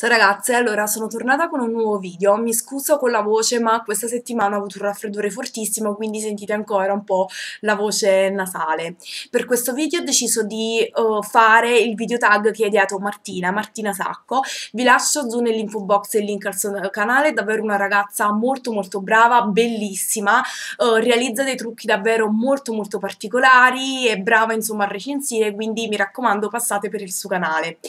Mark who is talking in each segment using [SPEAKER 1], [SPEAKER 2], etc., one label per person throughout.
[SPEAKER 1] Ciao ragazze, allora sono tornata con un nuovo video, mi scuso con la voce ma questa settimana ho avuto un raffreddore fortissimo quindi sentite ancora un po' la voce nasale. Per questo video ho deciso di uh, fare il video tag che ha ideato Martina, Martina Sacco, vi lascio giù nell'info box il link al suo canale, è davvero una ragazza molto molto brava, bellissima, uh, realizza dei trucchi davvero molto molto particolari, è brava insomma a recensire quindi mi raccomando passate per il suo canale.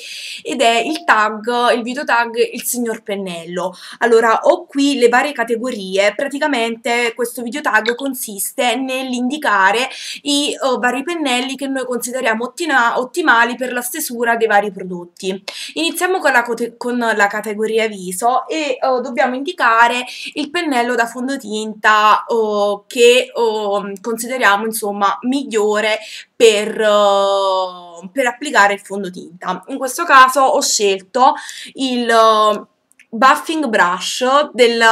[SPEAKER 1] Ed è il tag, il video sito tag il signor pennello. Allora ho qui le varie categorie, praticamente questo video tag consiste nell'indicare i oh, vari pennelli che noi consideriamo ottima, ottimali per la stesura dei vari prodotti. Iniziamo con la, con la categoria viso e oh, dobbiamo indicare il pennello da fondotinta oh, che oh, consideriamo insomma migliore per oh, per applicare il fondotinta. In questo caso ho scelto il eh, buffing brush del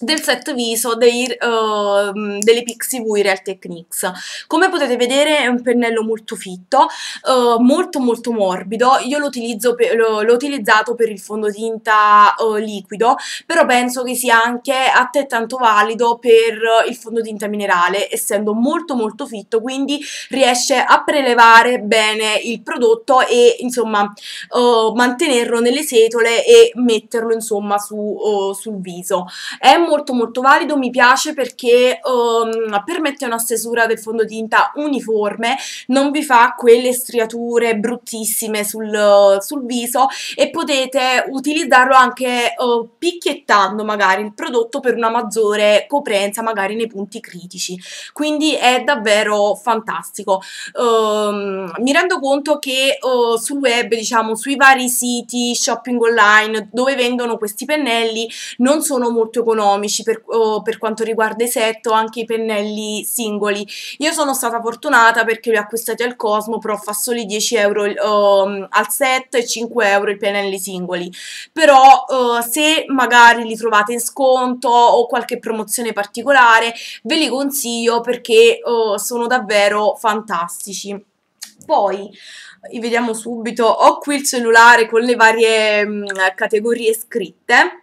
[SPEAKER 1] del set viso dei, uh, delle Pixie V Real Techniques. Come potete vedere è un pennello molto fitto, uh, molto molto morbido, io l'ho utilizzato per il fondotinta uh, liquido, però penso che sia anche altrettanto valido per il fondotinta minerale, essendo molto molto fitto, quindi riesce a prelevare bene il prodotto e insomma eh, mantenerlo nelle setole e metterlo insomma su, sul viso. È molto molto valido, mi piace perché um, permette una stesura del fondotinta uniforme, non vi fa quelle striature bruttissime sul, sul viso e potete utilizzarlo anche uh, picchiettando magari il prodotto per una maggiore coprenza magari nei punti critici, quindi è davvero fantastico. Um, mi rendo conto che uh, sul web, diciamo, sui vari siti shopping online dove vendono questi pennelli non sono molto economici economici per, o per quanto riguarda i set o anche i pennelli singoli. Io sono stata fortunata perché li ho acquistati al Cosmo, però fa soli 10 euro um, al set e 5 euro i pennelli singoli. Però uh, se magari li trovate in sconto o qualche promozione particolare, ve li consiglio perché uh, sono davvero fantastici. Poi vediamo subito, ho qui il cellulare con le varie mh, mm, categorie scritte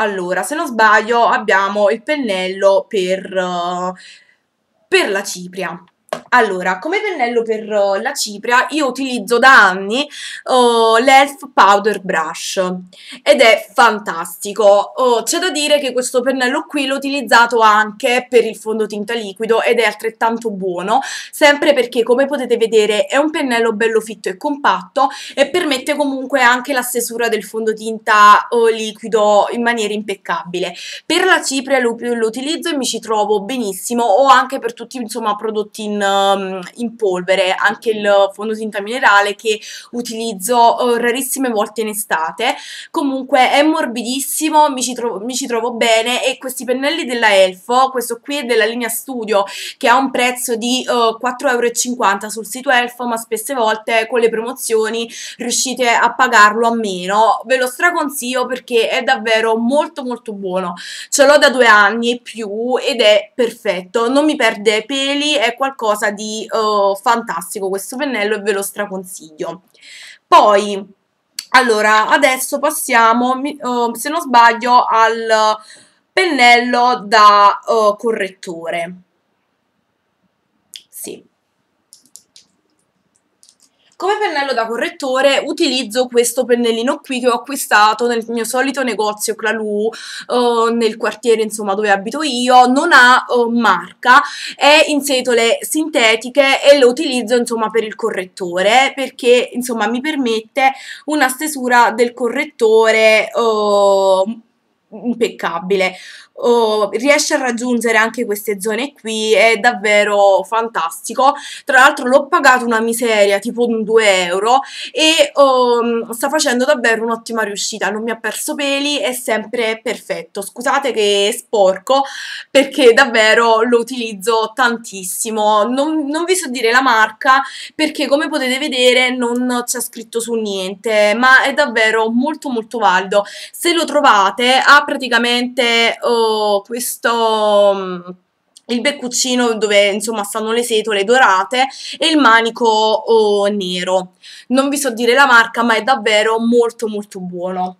[SPEAKER 1] allora, se non sbaglio abbiamo il pennello per, uh, per la cipria. Allora, come pennello per eh, la cipria io utilizzo da anni oh, l'Elf Powder Brush ed è fantastico. Oh, c'è da dire che questo pennello qui l'ho utilizzato anche per il fondotinta liquido ed è altrettanto buono, sempre perché come potete vedere è un pennello bello fitto e compatto e permette comunque anche la stesura del fondotinta oh, liquido in maniera impeccabile. Per la cipria lo, lo utilizzo e mi ci trovo benissimo o anche per tutti insomma prodotti in in, um, in polvere, anche il fondotinta minerale che utilizzo uh, rarissime volte in estate. Comunque è morbidissimo, mi ci, trovo, mi ci trovo bene e questi pennelli della Elfo, questo qui è della linea Studio che ha un prezzo di uh, 4,50€ sul sito Elfo, ma spesse volte con le promozioni riuscite a pagarlo a meno. Ve lo straconsiglio perché è davvero molto molto buono. Ce l'ho da due anni e più ed è perfetto, non mi perde peli, è qualcosa qualcosa di uh, fantastico questo pennello e ve lo straconsiglio. Poi, allora, adesso passiamo, uh, se non sbaglio, al pennello da uh, correttore. Sì. Come pennello da correttore utilizzo questo pennellino qui che ho acquistato nel mio solito negozio Clalou, eh, nel quartiere insomma dove abito io, non ha eh, marca, è in setole sintetiche e lo utilizzo insomma per il correttore perché insomma mi permette una stesura del correttore eh, impeccabile oh, riesce a raggiungere anche queste zone qui, è davvero fantastico. Tra l'altro l'ho pagato una miseria, tipo un 2 euro, e oh, sta facendo davvero un'ottima riuscita, non mi ha perso peli, è sempre perfetto. Scusate che è sporco, perché davvero lo utilizzo tantissimo. Non, non vi so dire la marca, perché come potete vedere non c'è scritto su niente, ma è davvero molto molto valido. Se lo trovate ha praticamente... Oh, questo, mm, il beccuccino dove insomma stanno le setole dorate e il manico oh, nero. Non vi so dire la marca, ma è davvero molto molto buono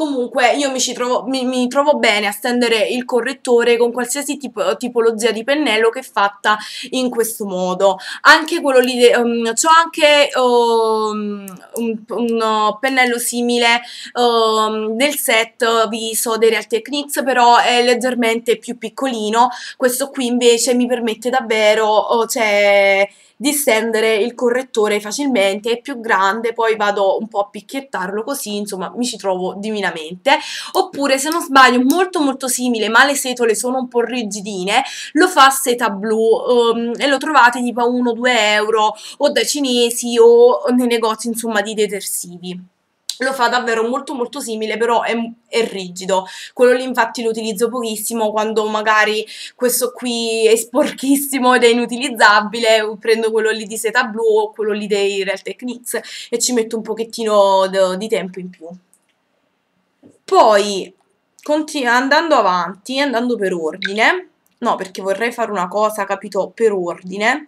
[SPEAKER 1] comunque io mi trovo, mi, mi, trovo, bene a stendere il correttore con qualsiasi tipo, tipologia di pennello che è fatta in questo modo. Anche quello lì, um, c'ho anche um, un, un, pennello simile um, del set Viso dei Real Techniques, però è leggermente più piccolino, questo qui invece mi permette davvero, oh, cioè distendere il correttore facilmente, è più grande, poi vado un po' a picchiettarlo così, insomma mi ci trovo divinamente. Oppure se non sbaglio molto molto simile, ma le setole sono un po' rigidine, lo fa seta blu um, e lo trovate tipo a 1-2 euro o dai cinesi o nei negozi insomma di detersivi lo fa davvero molto molto simile però è, è, rigido quello lì infatti lo utilizzo pochissimo quando magari questo qui è sporchissimo ed è inutilizzabile prendo quello lì di seta blu o quello lì dei Real Techniques e ci metto un pochettino di tempo in più poi andando avanti andando per ordine no perché vorrei fare una cosa capito per ordine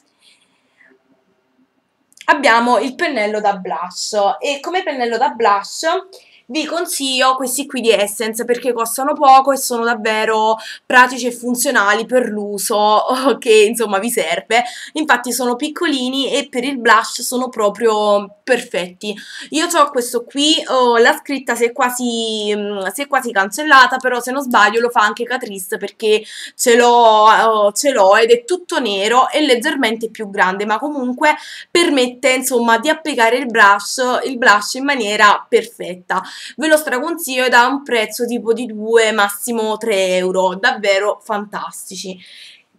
[SPEAKER 1] abbiamo il pennello da blasso e come pennello da blasso vi consiglio questi qui di Essence perché costano poco e sono davvero pratici e funzionali per l'uso che insomma vi serve. Infatti sono piccolini e per il blush sono proprio perfetti. Io ho questo qui, oh, la scritta si è, quasi, mm, si è quasi cancellata, però se non sbaglio lo fa anche Catrice perché ce l'ho oh, ed è tutto nero e leggermente più grande, ma comunque permette insomma di applicare il blush, il blush in maniera perfetta ve lo straconsiglio ed ha un prezzo tipo di 2, massimo 3 euro, davvero fantastici.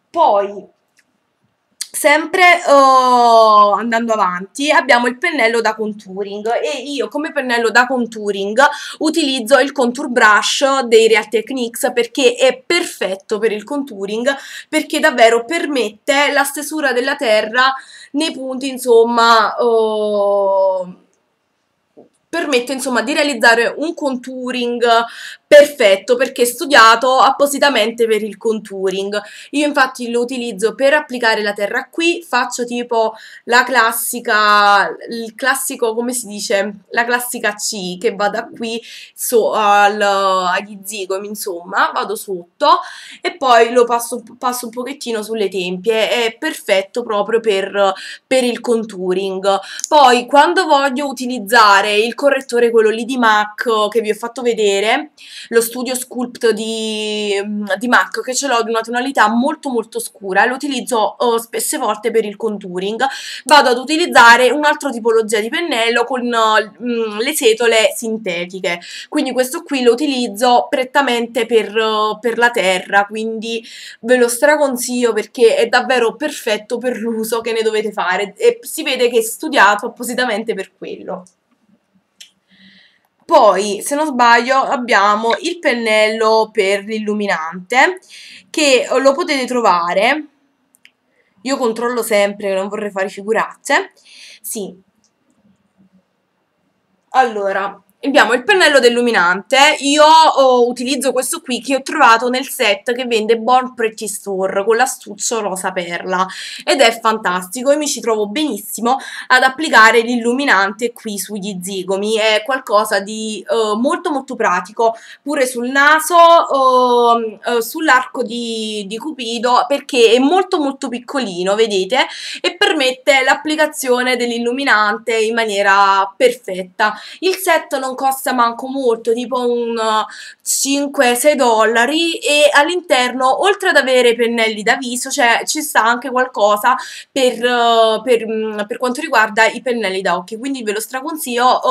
[SPEAKER 1] Poi, Sempre oh, andando avanti abbiamo il pennello da contouring e io come pennello da contouring utilizzo il contour brush dei Real Techniques perché è perfetto per il contouring perché davvero permette la stesura della terra nei punti insomma oh, permette insomma di realizzare un contouring perfetto perché studiato appositamente per il contouring. Io infatti lo utilizzo per applicare la terra qui, faccio tipo la classica, il classico, come si dice, la classica C che va da qui so, al, agli zigomi, insomma, vado sotto e poi lo passo, passo un pochettino sulle tempie, è perfetto proprio per, per il contouring. Poi quando voglio utilizzare il correttore, quello lì di MAC che vi ho fatto vedere, lo studio sculpt di, mm, di MAC che ce l'ho di una tonalità molto molto scura e lo utilizzo uh, spesse volte per il contouring vado ad utilizzare un'altra tipologia di pennello con uh, mm, mh, le setole sintetiche quindi questo qui lo utilizzo prettamente per, uh, per la terra quindi ve lo straconsiglio perché è davvero perfetto per l'uso che ne dovete fare e si vede che è studiato appositamente per quello poi, se non sbaglio, abbiamo il pennello per l'illuminante che lo potete trovare. Io controllo sempre, non vorrei fare figuracce. Sì. Allora, abbiamo il pennello del io oh, utilizzo questo qui che ho trovato nel set che vende Born Pretty Store con l'astuccio rosa perla ed è fantastico e mi ci trovo benissimo ad applicare l'illuminante qui sugli zigomi, è qualcosa di eh, molto molto pratico pure sul naso, ehm, eh, sull'arco di, di Cupido perché è molto molto piccolino, vedete, e permette l'applicazione dell'illuminante in maniera perfetta. Il set non costa manco molto, tipo un 5-6 eh, dollari e all'interno, oltre ad avere pennelli da viso, cioè, ci sta anche qualcosa per, eh, per, mm, per, quanto riguarda i pennelli da occhi, quindi ve lo straconsiglio,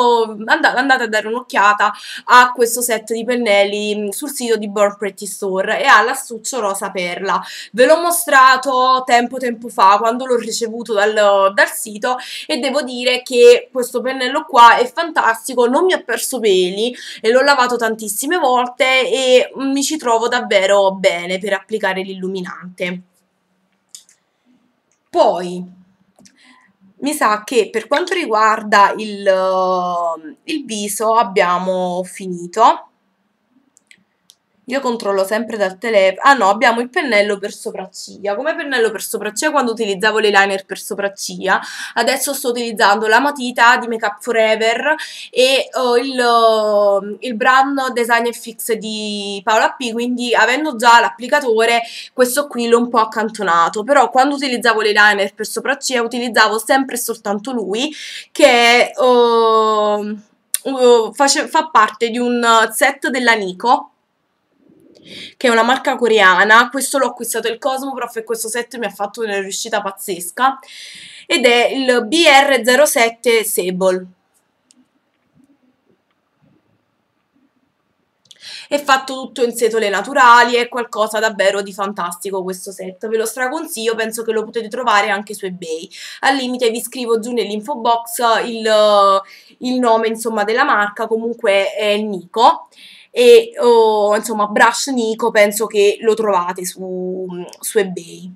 [SPEAKER 1] andate, a dare un'occhiata a questo set di pennelli mm, sul sito di Born Pretty Store e all'astuccio rosa perla. Ve l'ho mostrato tempo tempo fa quando l'ho ricevuto appunto dal, dal sito e devo dire che questo pennello qua è fantastico, non mi ha perso peli e l'ho lavato tantissime volte e mi ci trovo davvero bene per applicare l'illuminante. Poi mi sa che per quanto riguarda il, il viso abbiamo finito io controllo sempre dal telefono. Ah no, abbiamo il pennello per sopracciglia. Come pennello per sopracciglia quando utilizzavo l'eyeliner per sopracciglia, adesso sto utilizzando la matita di Make Up Forever e oh, il, oh, il, brand Design Fix di Paola P, quindi avendo già l'applicatore, questo qui l'ho un po' accantonato. Però quando utilizzavo l'eyeliner per sopracciglia utilizzavo sempre e soltanto lui che oh, oh face, fa parte di un set della Nico che è una marca coreana. Questo l'ho acquistato il Cosmo Prof e questo set mi ha fatto una riuscita pazzesca. Ed è il BR07 Sable. È fatto tutto in setole naturali, è qualcosa davvero di fantastico questo set, ve lo straconsiglio, penso che lo potete trovare anche su ebay. Al limite vi scrivo giù nell'info box il, il nome insomma, della marca, comunque è il Nico e oh, insomma Brush Nico penso che lo trovate su, su eBay.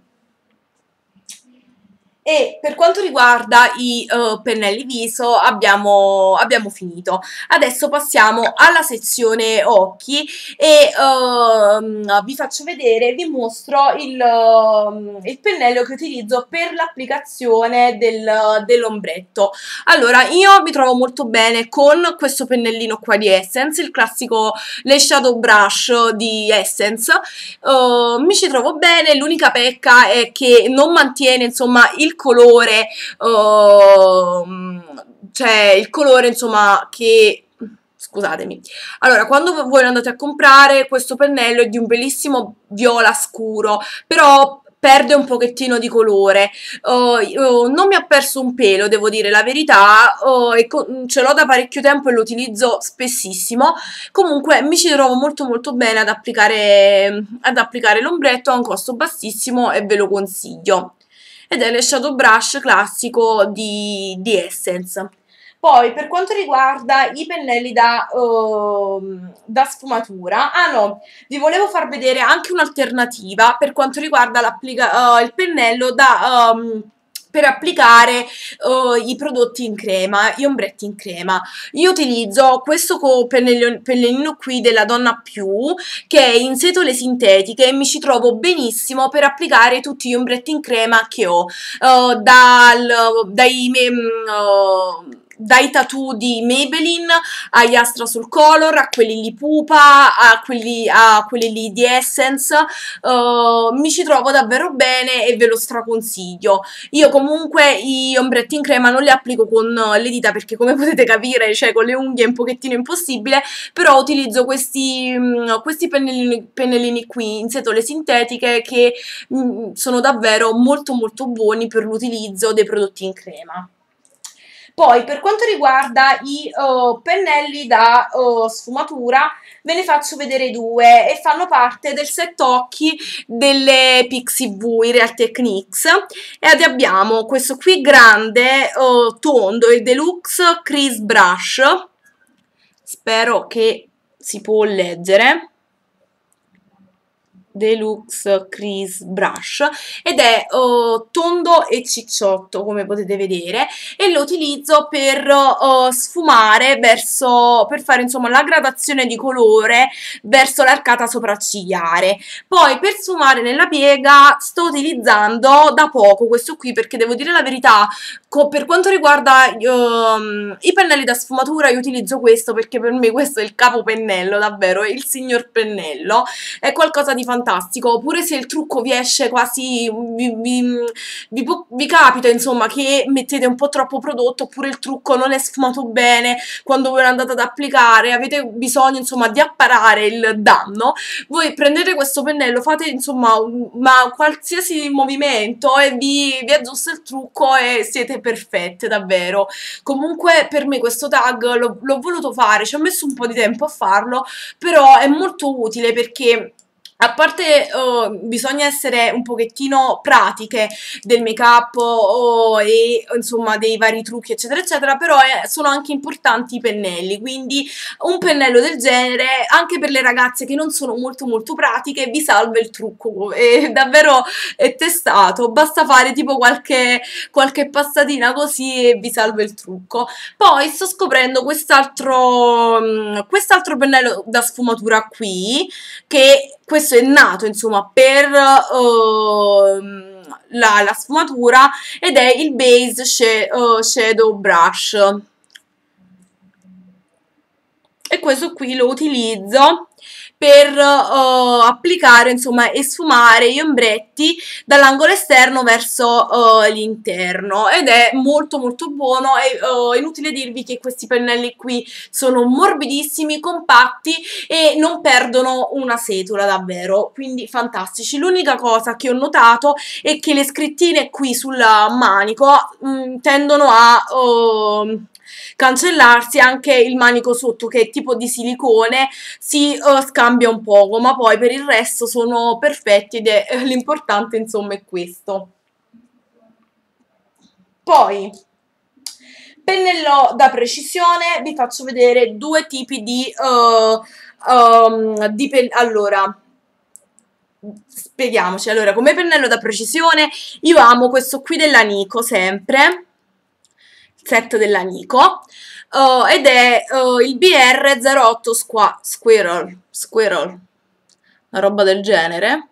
[SPEAKER 1] E per quanto riguarda i uh, pennelli viso abbiamo, abbiamo, finito. Adesso passiamo alla sezione occhi e uh, vi faccio vedere, vi mostro il, uh, il pennello che utilizzo per l'applicazione del, dell'ombretto. Allora, io mi trovo molto bene con questo pennellino qua di Essence, il classico Le Shadow Brush di Essence. Ehm, mi ci trovo bene, l'unica pecca è che non mantiene insomma il colore, uh, cioè il colore insomma che scusatemi. Allora, quando voi lo andate a comprare, questo pennello è di un bellissimo viola scuro, però perde un pochettino di colore. Uh, uh, non mi ha perso un pelo, devo dire la verità, uh, ce l'ho da parecchio tempo e lo utilizzo spessissimo. Comunque mi ci trovo molto molto bene ad applicare, ad applicare l'ombretto a un costo bassissimo e ve lo consiglio ed è lo Shadow Brush classico di, di Essence. Poi per quanto riguarda i pennelli da, uh, da, sfumatura, ah no, vi volevo far vedere anche un'alternativa per quanto riguarda uh, il pennello da... Um, per applicare uh, i prodotti in crema, gli ombretti in crema. Io utilizzo questo pennellino qui della Donna Più, che è in setole sintetiche e mi ci trovo benissimo per applicare tutti gli ombretti in crema che ho, uh, dal, dai... Um, uh, dai tattoo di Maybelline agli Astra sul Color, a quelli lì Pupa, a quelli, a quelli lì di Essence, uh, mi ci trovo davvero bene e ve lo straconsiglio. Io comunque gli ombretti in crema non li applico con eh, le dita perché come potete capire, cioè con le unghie è un pochettino impossibile, però utilizzo questi, mm, questi pennellini, pennellini qui in setole sintetiche che mh, mm, sono davvero molto molto buoni per l'utilizzo dei prodotti in crema. Poi per quanto riguarda i uh, pennelli da uh, sfumatura ve ne faccio vedere due e fanno parte del set occhi delle Pixie V in Real Techniques ed abbiamo questo qui grande uh, tondo, il Deluxe Crease Brush spero che si può leggere Deluxe Crease Brush ed è uh, tondo e cicciotto come potete vedere e lo utilizzo per uh, sfumare verso, per fare insomma la gradazione di colore verso l'arcata sopraccigliare poi per sfumare nella piega sto utilizzando da poco questo qui perché devo dire la verità per quanto riguarda uh, i pennelli da sfumatura io utilizzo questo perché per me questo è il capo pennello davvero il signor pennello è qualcosa di fantastico fantastico, oppure se il trucco vi esce quasi, vi, vi, vi, vi, capita insomma che mettete un po' troppo prodotto, oppure il trucco non è sfumato bene quando voi lo andate ad applicare, avete bisogno insomma di apparare il danno, voi prendete questo pennello, fate insomma un, ma qualsiasi movimento e vi, vi aggiusta il trucco e siete perfette davvero. Comunque per me questo tag l'ho voluto fare, ci ho messo un po' di tempo a farlo, però è molto utile perché a parte oh, bisogna essere un pochettino pratiche del make up oh, e insomma dei vari trucchi eccetera eccetera, però è, eh, sono anche importanti i pennelli, quindi un pennello del genere anche per le ragazze che non sono molto molto pratiche vi salva il trucco, e davvero è testato, basta fare tipo qualche, qualche passatina così e vi salva il trucco. Poi sto scoprendo quest'altro mm, quest'altro pennello da sfumatura qui che questo questo è nato insomma per uh, la, la, sfumatura ed è il base sh uh, eh, shadow brush e questo qui lo utilizzo per uh, applicare insomma e sfumare gli ombretti dall'angolo esterno verso uh, l'interno ed è molto molto buono e uh, inutile dirvi che questi pennelli qui sono morbidissimi, compatti e non perdono una setola davvero quindi fantastici l'unica cosa che ho notato è che le scrittine qui sul manico mh, mm, tendono a oh, cancellarsi anche il manico sotto che è tipo tipo di silicone si uh, scambia un poco, ma poi per il resto sono perfetti ed è eh, l'importante insomma è questo. Poi, pennello da precisione, vi faccio vedere due tipi di, uh, um, di allora, spieghiamoci, allora come pennello da precisione io amo questo qui dell'anico sempre, set della Nico, uh, ed è uh, il BR08 Squirrel, Squirrel, una roba del genere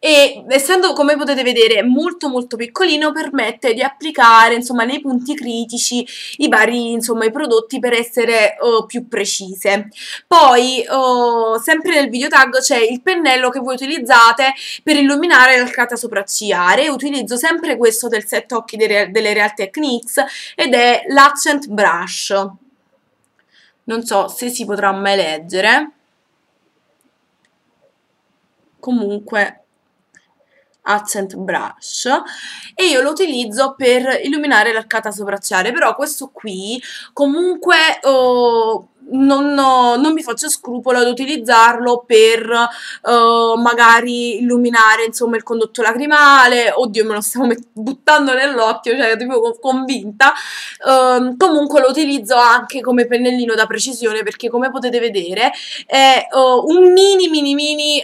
[SPEAKER 1] e essendo come potete vedere molto molto piccolino permette di applicare insomma nei punti critici i vari insomma i prodotti per essere uh, più precise poi uh, sempre nel video tag c'è il pennello che voi utilizzate per illuminare l'arcata sopracciare utilizzo sempre questo del set occhi delle, delle Real Techniques ed è l'accent brush non so se si potrà mai leggere comunque Accent Brush e io lo utilizzo per illuminare l'arcata sopracciare però questo qui comunque... Oh, non, non, mi faccio scrupolo ad utilizzarlo per uh, magari illuminare insomma il condotto lacrimale, oddio me lo stavo buttando nell'occhio, cioè tipo convinta, uh, comunque lo utilizzo anche come pennellino da precisione perché come potete vedere è uh, un mini mini mini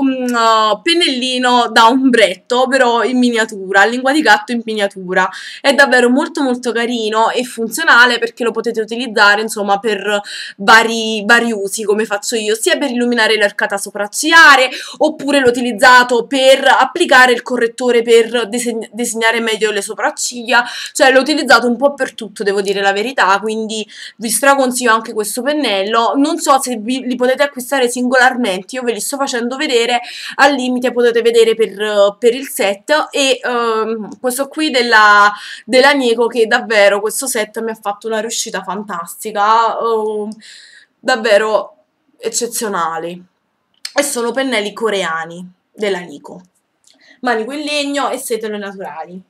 [SPEAKER 1] um, pennellino da ombretto però in miniatura, lingua di gatto in miniatura, è davvero molto molto carino e funzionale perché lo potete utilizzare insomma per vari, vari usi come faccio io, sia per illuminare l'arcata sopracciare oppure l'ho utilizzato per applicare il correttore per disegn disegnare meglio le sopracciglia, cioè l'ho utilizzato un po' per tutto devo dire la verità, quindi vi straconsiglio anche questo pennello, non so se vi, li potete acquistare singolarmente, io ve li sto facendo vedere, al limite potete vedere per, per il set e ehm, questo qui della, della Nieco che davvero questo set mi ha fatto una riuscita fantastica, eh, davvero eccezionali. E sono pennelli coreani della Nico. Manico in legno e setole naturali.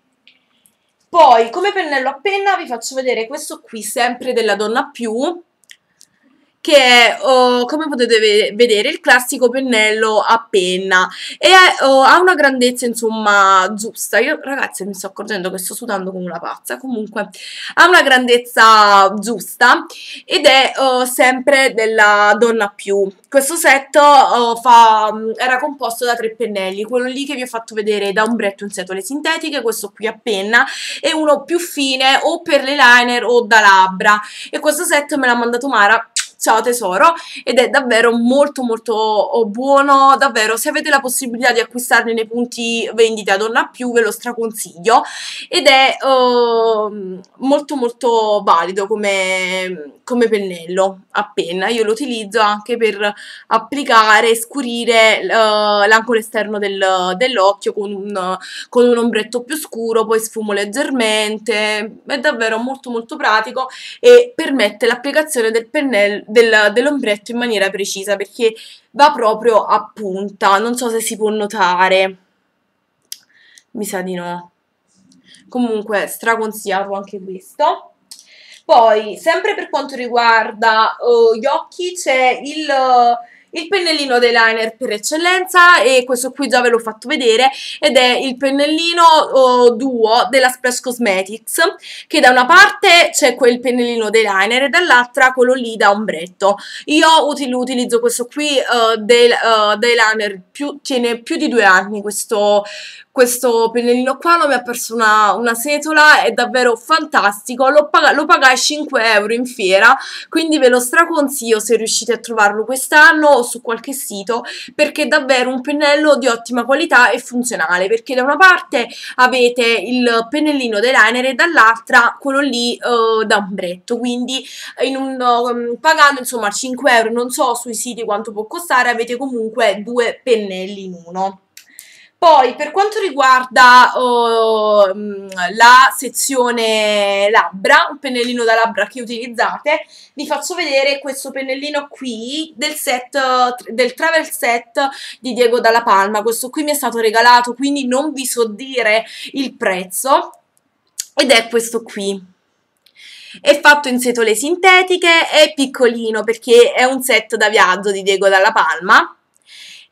[SPEAKER 1] Poi, come pennello a penna, vi faccio vedere questo qui, sempre della Donna Più, che è, oh, come potete vedere, il classico pennello a penna e è, oh, ha una grandezza insomma giusta. Io ragazzi mi sto accorgendo che sto sudando come una pazza, comunque ha una grandezza giusta ed è oh, sempre della donna più. Questo set fa, era composto da tre pennelli, quello lì che vi ho fatto vedere da ombretto in setole sintetiche, questo qui a penna e uno più fine o per le liner o da labbra e questo set me l'ha mandato Mara ciao tesoro, ed è davvero molto molto oh, buono, davvero se avete la possibilità di acquistarne nei punti vendita donna più ve lo straconsiglio ed è uh, molto molto valido come, come pennello a penna, io lo utilizzo anche per applicare e scurire uh, l'angolo esterno del, dell'occhio con un, con un, ombretto più scuro, poi sfumo leggermente, è davvero molto molto pratico e permette l'applicazione del pennello, del, dell'ombretto in maniera precisa perché va proprio a punta, non so se si può notare, mi sa di no. Comunque straconsigliato anche questo. Poi, sempre per quanto riguarda uh, gli occhi, c'è il il pennellino d'eyeliner per eccellenza e questo qui già ve l'ho fatto vedere ed è il pennellino oh, duo della Splash Cosmetics che da una parte c'è quel pennellino d'eyeliner e dall'altra quello lì da ombretto io util utilizzo questo qui uh, del, uh, tiene più di due anni questo, questo pennellino qua non mi ha perso una, una setola, è davvero fantastico, lo, pag lo pagai 5 euro in fiera, quindi ve lo straconsiglio se riuscite a trovarlo quest'anno o su qualche sito perché è davvero un pennello di ottima qualità e funzionale perché da una parte avete il pennellino dell'Ainer e dall'altra quello lì eh, da ombretto quindi eh, in un, um, pagando insomma 5 euro non so sui siti quanto può costare avete comunque due pennelli in uno poi, per quanto riguarda oh, mm, la sezione labbra, un pennellino da labbra che utilizzate, vi faccio vedere questo pennellino qui del set, del travel set di Diego Dalla Palma. Questo qui mi è stato regalato, quindi non vi so dire il prezzo. Ed è questo qui è fatto in setole sintetiche, è piccolino perché è un set da viaggio di Diego Dalla Palma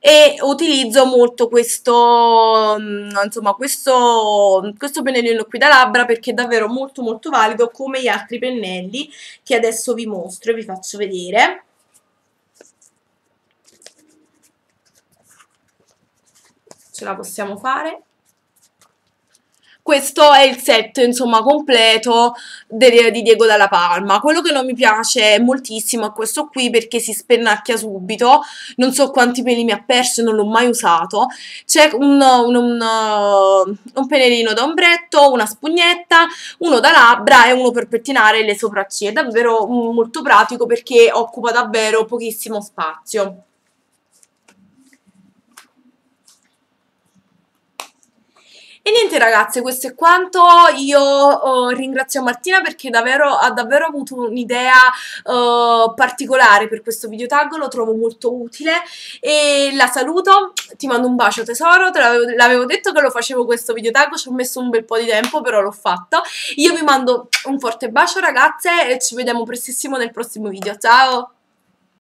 [SPEAKER 1] e utilizzo molto questo, mm, insomma, questo, questo pennellino qui da labbra perché è davvero molto molto valido come gli altri pennelli che adesso vi mostro e vi faccio vedere. Ce la possiamo fare questo è il set insomma completo di Diego Dalla Palma quello che non mi piace moltissimo è questo qui perché si spennacchia subito non so quanti peli mi ha perso non l'ho mai usato c'è un, un, un, un pennellino da ombretto una spugnetta uno da labbra e uno per pettinare le sopracciglia è davvero molto pratico perché occupa davvero pochissimo spazio E niente ragazze, questo è quanto, io oh, ringrazio Martina perché davvero, ha davvero avuto un'idea uh, particolare per questo videotag, lo trovo molto utile e la saluto, ti mando un bacio tesoro, te l'avevo detto che lo facevo questo videotag, ci ho messo un bel po' di tempo però l'ho fatto, io vi mando un forte bacio ragazze e ci vediamo prestissimo nel prossimo video, ciao!